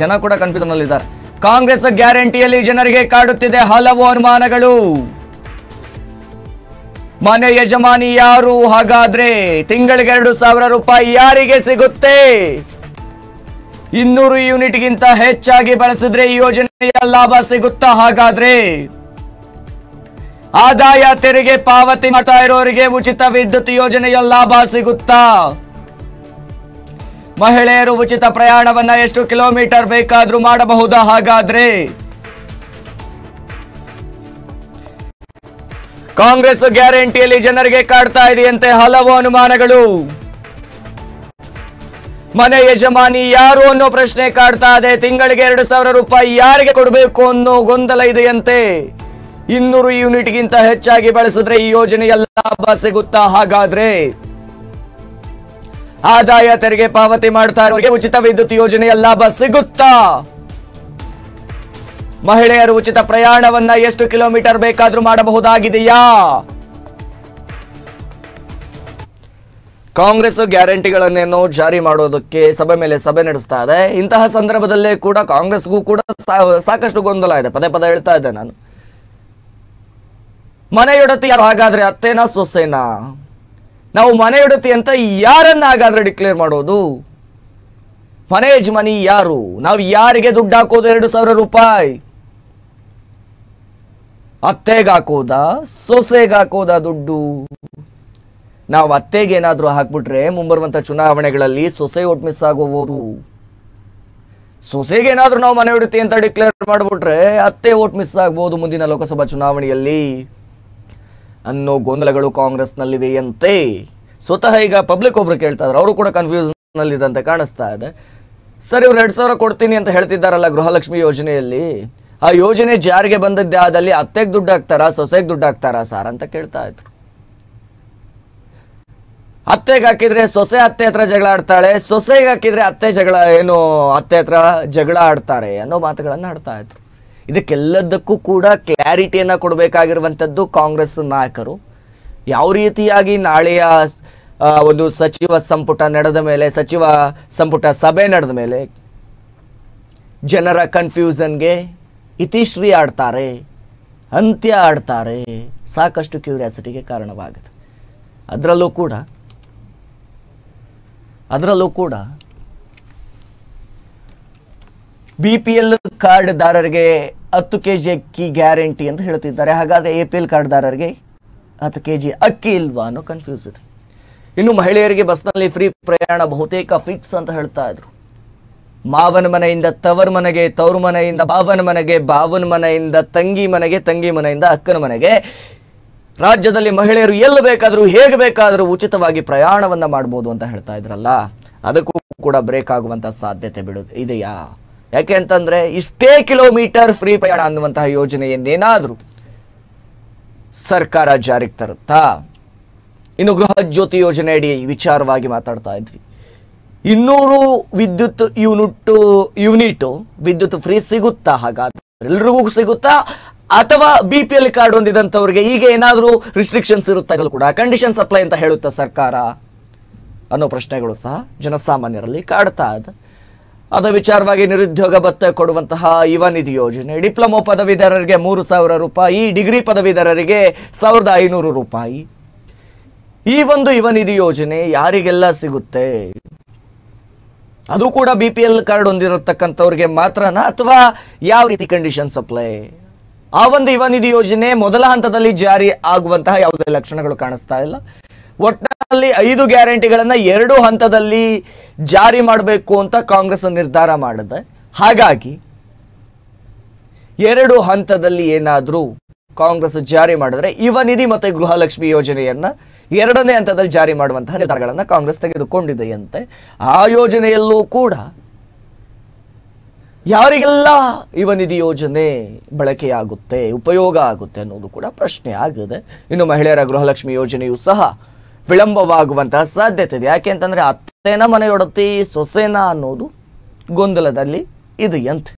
ಜನ ಕೂಡ ಇದ್ದಾರೆ ಕಾಂಗ್ರೆಸ್ ಗ್ಯಾರಂಟಿಯಲ್ಲಿ ಜನರಿಗೆ ಕಾಡುತ್ತಿದೆ ಹಲವು ಅನುಮಾನಗಳು ಮನೆ ಯಜಮಾನಿ ಯಾರು ಹಾಗಾದ್ರೆ ತಿಂಗಳಿಗೆ ಎರಡು ಸಾವಿರ ರೂಪಾಯಿ ಯಾರಿಗೆ ಸಿಗುತ್ತೆ ಇನ್ನೂರು ಯೂನಿಟ್ಗಿಂತ ಹೆಚ್ಚಾಗಿ ಬಳಸಿದ್ರೆ ಈ ಯೋಜನೆಯ ಲಾಭ ಸಿಗುತ್ತಾ ಹಾಗಾದ್ರೆ ಆದಾಯ ತೆರಿಗೆ ಪಾವತಿ ಮಾಡ್ತಾ ಇರೋರಿಗೆ ಉಚಿತ ವಿದ್ಯುತ್ ಯೋಜನೆಯ ಲಾಭ ಸಿಗುತ್ತಾ ಮಹಿಳೆಯರು ಉಚಿತ ಪ್ರಯಾಣವನ್ನ ಎಷ್ಟು ಕಿಲೋಮೀಟರ್ ಬೇಕಾದ್ರೂ ಮಾಡಬಹುದಾ ಹಾಗಾದ್ರೆ ಕಾಂಗ್ರೆಸ್ ಗ್ಯಾರಂಟಿಯಲ್ಲಿ ಜನರಿಗೆ ಕಾಡ್ತಾ ಇದೆಯಂತೆ ಹಲವು ಅನುಮಾನಗಳು ಮನೆ ಯಜಮಾನಿ ಯಾರು ಅನ್ನೋ ಪ್ರಶ್ನೆ ಕಾಡ್ತಾ ಇದೆ ತಿಂಗಳಿಗೆ ಎರಡು ಸಾವಿರ ರೂಪಾಯಿ ಯಾರಿಗೆ ಕೊಡಬೇಕು ಅನ್ನೋ ಗೊಂದಲ ಇದೆಯಂತೆ ಇನ್ನೂರು ಯೂನಿಟ್ಗಿಂತ ಹೆಚ್ಚಾಗಿ ಬಳಸಿದ್ರೆ ಈ ಯೋಜನೆಯ ಲಾಭ ಸಿಗುತ್ತಾ ಹಾಗಾದ್ರೆ ಆದಾಯ ತೆರಿಗೆ ಪಾವತಿ ಮಾಡ್ತಾ ಇರೋರಿಗೆ ಉಚಿತ ವಿದ್ಯುತ್ ಯೋಜನೆಯ ಲಾಭ ಸಿಗುತ್ತಾ ಮಹಿಳೆಯರು ಉಚಿತ ಪ್ರಯಾಣವನ್ನ ಎಷ್ಟು ಕಿಲೋಮೀಟರ್ ಬೇಕಾದ್ರೂ ಮಾಡಬಹುದಾಗಿದೆಯಾ ಕಾಂಗ್ರೆಸ್ ಗ್ಯಾರಂಟಿಗಳನ್ನೇನು ಜಾರಿ ಮಾಡೋದಕ್ಕೆ ಸಭೆ ಮೇಲೆ ಸಭೆ ನಡೆಸ್ತಾ ಇದೆ ಇಂತಹ ಸಂದರ್ಭದಲ್ಲೇ ಕೂಡ ಕಾಂಗ್ರೆಸ್ಗೂ ಕೂಡ ಸಾಕಷ್ಟು ಗೊಂದಲ ಇದೆ ಪದೇ ಪದೇ ಹೇಳ್ತಾ ಇದ್ದೆ ನಾನು ಮನೆಯೊಡತಿ ಯಾರು ಹಾಗಾದ್ರೆ ಅತ್ತೇನಾ ಸೊಸೇನಾ ನಾವು ಮನೆ ಇಡುತ್ತೆ ಅಂತ ಯಾರನ್ನ ಹಾಗಾದ್ರೆ ಡಿಕ್ಲೇರ್ ಮಾಡೋದು ಮನೆ ಯಜಮಾನಿ ಯಾರು ನಾವು ಯಾರಿಗೆ ದುಡ್ಡು ಹಾಕೋದು ಎರಡು ಸಾವಿರ ರೂಪಾಯಿ ಅತ್ತೆಗೆ ಹಾಕೋದ ಸೊಸೆಗೆ ದುಡ್ಡು ನಾವು ಅತ್ತೆಗೆ ಏನಾದರೂ ಹಾಕ್ಬಿಟ್ರೆ ಮುಂಬರುವಂಥ ಚುನಾವಣೆಗಳಲ್ಲಿ ಸೊಸೆ ಓಟ್ ಮಿಸ್ ಆಗೋಬೋದು ಸೊಸೆಗೆ ಏನಾದರೂ ನಾವು ಮನೆ ಇಡುತ್ತೆ ಅಂತ ಡಿಕ್ಲೇರ್ ಮಾಡಿಬಿಟ್ರೆ ಅತ್ತೆ ಓಟ್ ಮಿಸ್ ಆಗ್ಬೋದು ಮುಂದಿನ ಲೋಕಸಭಾ ಚುನಾವಣೆಯಲ್ಲಿ ಅನ್ನೋ ಗೊಂದಲಗಳು ಕಾಂಗ್ರೆಸ್ನಲ್ಲಿದೆಯಂತೆ ಸ್ವತಃ ಈಗ ಪಬ್ಲಿಕ್ ಒಬ್ರು ಕೇಳ್ತಾ ಇದ್ದಾರೆ ಅವರು ಕೂಡ ಕನ್ಫ್ಯೂಸ್ನಲ್ಲಿದ್ದಂತೆ ಕಾಣಿಸ್ತಾ ಇದೆ ಸರ್ ಇವ್ರು ಎರಡು ಸಾವಿರ ಕೊಡ್ತೀನಿ ಅಂತ ಹೇಳ್ತಿದ್ದಾರಲ್ಲ ಗೃಹಲಕ್ಷ್ಮಿ ಯೋಜನೆಯಲ್ಲಿ ಆ ಯೋಜನೆ ಜಾರಿಗೆ ಬಂದದ್ದೇ ಆದಲ್ಲಿ ಅತ್ತೆಗೆ ದುಡ್ಡು ಹಾಕ್ತಾರಾ ಸೊಸೆಗೆ ದುಡ್ಡು ಹಾಕ್ತಾರಾ ಸಾರ್ ಅಂತ ಕೇಳ್ತಾ ಇದ್ರು ಅತ್ತೆಗೆ ಹಾಕಿದ್ರೆ ಸೊಸೆ ಅತ್ತೆ ಹತ್ರ ಜಗಳ ಆಡ್ತಾಳೆ ಸೊಸೆಗೆ ಹಾಕಿದ್ರೆ ಅತ್ತೆ ಜಗಳ ಏನು ಅತ್ತೆ ಹತ್ರ ಜಗಳ ಆಡ್ತಾರೆ ಅನ್ನೋ ಮಾತುಗಳನ್ನು ಆಡ್ತಾ ಇದ್ರು ಇದಕ್ಕೆಲ್ಲದಕ್ಕೂ ಕೂಡ ಕ್ಲಾರಿಟಿಯನ್ನು ಕೊಡಬೇಕಾಗಿರುವಂಥದ್ದು ಕಾಂಗ್ರೆಸ್ ನಾಯಕರು ಯಾವ ರೀತಿಯಾಗಿ ನಾಳೆಯ ಒಂದು ಸಚಿವ ಸಂಪುಟ ನಡೆದ ಮೇಲೆ ಸಚಿವ ಸಂಪುಟ ಸಭೆ ನಡೆದ ಮೇಲೆ ಜನರ ಕನ್ಫ್ಯೂಸನ್ಗೆ ಇತಿಶ್ರೀ ಆಡ್ತಾರೆ ಅಂತ್ಯ ಆಡ್ತಾರೆ ಸಾಕಷ್ಟು ಕ್ಯೂರಿಯಾಸಿಟಿಗೆ ಕಾರಣವಾಗುತ್ತೆ ಅದರಲ್ಲೂ ಕೂಡ ಅದರಲ್ಲೂ ಕೂಡ ಬಿ ಪಿ ಎಲ್ ಕಾರ್ಡ್ದಾರರಿಗೆ ಹತ್ತು ಕೆ ಜಿ ಅಕ್ಕಿ ಗ್ಯಾರಂಟಿ ಅಂತ ಹೇಳ್ತಿದ್ದಾರೆ ಹಾಗಾದರೆ ಎ ಪಿ ಎಲ್ ಕಾರ್ಡ್ದಾರರಿಗೆ ಹತ್ತು ಕೆ ಜಿ ಅಕ್ಕಿ ಇಲ್ವಾ ಅನ್ನೋ ಕನ್ಫ್ಯೂಸ್ ಇದೆ ಇನ್ನು ಮಹಿಳೆಯರಿಗೆ ಬಸ್ನಲ್ಲಿ ಫ್ರೀ ಪ್ರಯಾಣ ಬಹುತೇಕ ಫಿಕ್ಸ್ ಅಂತ ಹೇಳ್ತಾ ಇದ್ರು ಮಾವನ ಮನೆಯಿಂದ ತವರ್ ಮನೆಗೆ ತವ್ರ ಮನೆಯಿಂದ ಬಾವನ ಮನೆಗೆ ಬಾವನ ಮನೆಯಿಂದ ತಂಗಿ ಮನೆಗೆ ತಂಗಿ ಮನೆಯಿಂದ ಅಕ್ಕನ ಮನೆಗೆ ರಾಜ್ಯದಲ್ಲಿ ಮಹಿಳೆಯರು ಎಲ್ಲಿ ಬೇಕಾದರೂ ಹೇಗೆ ಬೇಕಾದರೂ ಉಚಿತವಾಗಿ ಪ್ರಯಾಣವನ್ನು ಮಾಡ್ಬೋದು ಅಂತ ಹೇಳ್ತಾ ಇದ್ರಲ್ಲ ಅದಕ್ಕೂ ಕೂಡ ಬ್ರೇಕ್ ಆಗುವಂಥ ಸಾಧ್ಯತೆ ಬಿಡೋದು ಇದೆಯಾ ಯಾಕೆ ಅಂತಂದ್ರೆ ಇಷ್ಟೇ ಕಿಲೋಮೀಟರ್ ಫ್ರೀ ಪ್ರಯಾಣ ಅನ್ನುವಂತಹ ಯೋಜನೆಯನ್ನೇನಾದರೂ ಸರ್ಕಾರ ಜಾರಿಗೆ ತರುತ್ತಾ ಇನ್ನು ಗೃಹ ಜ್ಯೋತಿ ಯೋಜನೆಯಡಿ ವಿಚಾರವಾಗಿ ಮಾತಾಡ್ತಾ ಇದ್ವಿ ಇನ್ನೂರು ವಿದ್ಯುತ್ ಯೂನಿಟ್ ಯೂನಿಟ್ ವಿದ್ಯುತ್ ಫ್ರೀ ಸಿಗುತ್ತಾ ಹಾಗಾದ್ರೆ ಎಲ್ರಿಗೂ ಸಿಗುತ್ತಾ ಅಥವಾ ಬಿ ಪಿ ಎಲ್ ಕಾರ್ಡ್ ಹೊಂದಿದಂಥವ್ರಿಗೆ ಈಗ ಏನಾದರೂ ರಿಸ್ಟ್ರಿಕ್ಷನ್ಸ್ ಇರುತ್ತಾ ಕೂಡ ಕಂಡೀಷನ್ ಸಪ್ಲೈ ಅಂತ ಹೇಳುತ್ತಾ ಸರ್ಕಾರ ಅನ್ನೋ ಪ್ರಶ್ನೆಗಳು ಸಹ ಜನಸಾಮಾನ್ಯರಲ್ಲಿ ಕಾಡ್ತಾ ಇದೆ ಅದ ವಿಚಾರವಾಗಿ ನಿರುದ್ಯೋಗ ಭತ್ತ ಕೊಡುವಂತಹ ಯುವ ನಿಧಿ ಯೋಜನೆ ಡಿಪ್ಲೊಮೊ ಪದವೀಧರರಿಗೆ ಮೂರು ಸಾವಿರ ರೂಪಾಯಿ ಡಿಗ್ರಿ ಪದವೀಧರರಿಗೆ ಸಾವಿರದ ಐನೂರು ರೂಪಾಯಿ ಈ ಒಂದು ಯುವ ನಿಧಿ ಯೋಜನೆ ಯಾರಿಗೆಲ್ಲ ಸಿಗುತ್ತೆ ಅದು ಕೂಡ ಬಿ ಪಿ ಎಲ್ ಕಾರ್ಡ್ ಹೊಂದಿರತಕ್ಕಂಥವ್ರಿಗೆ ಮಾತ್ರನಾ ಅಥವಾ ಯಾವ ರೀತಿ ಕಂಡೀಷನ್ ಸಪ್ಲೈ ಆ ಒಂದು ಯುವ ನಿಧಿ ಯೋಜನೆ ಮೊದಲ ಹಂತದಲ್ಲಿ ಜಾರಿ ಆಗುವಂತಹ ಯಾವುದೇ ಲಕ್ಷಣಗಳು ಕಾಣಿಸ್ತಾ ಇಲ್ಲ ಒಟ್ಟಿನಲ್ಲಿ ಐದು ಗ್ಯಾರಂಟಿಗಳನ್ನು ಎರಡು ಹಂತದಲ್ಲಿ ಜಾರಿ ಮಾಡಬೇಕು ಅಂತ ಕಾಂಗ್ರೆಸ್ ನಿರ್ಧಾರ ಮಾಡಿದೆ ಹಾಗಾಗಿ ಎರಡು ಹಂತದಲ್ಲಿ ಏನಾದರೂ ಕಾಂಗ್ರೆಸ್ ಜಾರಿ ಮಾಡಿದ್ರೆ ಯುವ ನಿಧಿ ಮತ್ತು ಗೃಹಲಕ್ಷ್ಮಿ ಯೋಜನೆಯನ್ನು ಎರಡನೇ ಹಂತದಲ್ಲಿ ಜಾರಿ ಮಾಡುವಂತಹ ನಿರ್ಧಾರಗಳನ್ನು ಕಾಂಗ್ರೆಸ್ ತೆಗೆದುಕೊಂಡಿದೆಯಂತೆ ಆ ಯೋಜನೆಯಲ್ಲೂ ಕೂಡ ಯಾರಿಗೆಲ್ಲ ಯುವ ನಿಧಿ ಯೋಜನೆ ಬಳಕೆಯಾಗುತ್ತೆ ಉಪಯೋಗ ಆಗುತ್ತೆ ಅನ್ನೋದು ಕೂಡ ಪ್ರಶ್ನೆ ಆಗಿದೆ ಇನ್ನು ಮಹಿಳೆಯರ ಗೃಹಲಕ್ಷ್ಮಿ ಯೋಜನೆಯು ಸಹ ವಿಳಂಬವಾಗುವಂತಹ ಸಾಧ್ಯತೆ ಇದೆ ಯಾಕೆ ಅಂತಂದರೆ ಅತ್ತೇನ ಮನೆಯೊಡತಿ ಸೊಸೇನ ಅನ್ನೋದು ಗೊಂದಲದಲ್ಲಿ ಇದೆಯಂತೆ